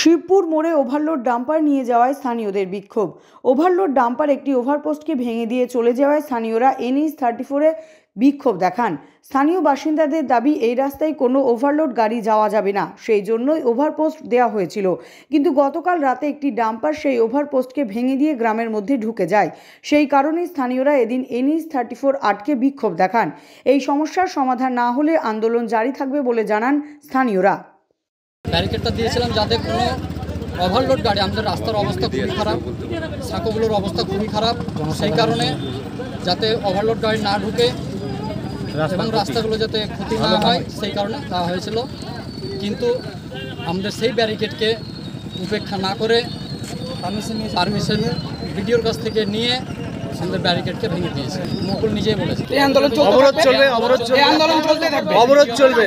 শিবপুর মোড়ে overload dumper নিয়ে যাওয়ায় স্থানীয়দের বিক্ষোভ ওভারলোড ডাম্পার একটি ওভারপোস্টকে ভেঙে দিয়ে চলে যাওয়ায় স্থানীয়রা এনএইচ থার্টি ফোরে বিক্ষোভ দেখান স্থানীয় বাসিন্দাদের দাবি এই রাস্তায় কোনো ওভারলোড গাড়ি যাওয়া যাবে না সেই জন্যই ওভারপোস্ট দেওয়া হয়েছিল কিন্তু গতকাল রাতে একটি ডাম্পার সেই ওভারপোস্টকে ভেঙে দিয়ে গ্রামের মধ্যে ঢুকে যায় সেই কারণে স্থানীয়রা এদিন এনএইচ থার্টি ফোর আটকে বিক্ষোভ দেখান এই সমস্যার সমাধান না হলে আন্দোলন জারি থাকবে বলে জানান স্থানীয়রা ব্যারিকেডটা দিয়েছিলাম যাতে কোনো ওভারলোড গাড়ি আমাদের রাস্তার অবস্থা খুবই খারাপ সাঁকোগুলোর অবস্থা খুবই খারাপ সেই কারণে যাতে ওভারলোড গাড়ি না ঢুকে এবং রাস্তাগুলো যাতে ক্ষতি না হয় সেই কারণে তা হয়েছিল কিন্তু আমাদের সেই ব্যারিকেডকে উপেক্ষা না করে পারমিশন পারমিশন ভিডিওর কাছ থেকে নিয়ে আমাদের ব্যারিকেডকে ভেঙে দিয়েছে মুকুল নিজেই বলেছে অবরোধ চলবে অবরোধ চলবে অবরোধ চলবে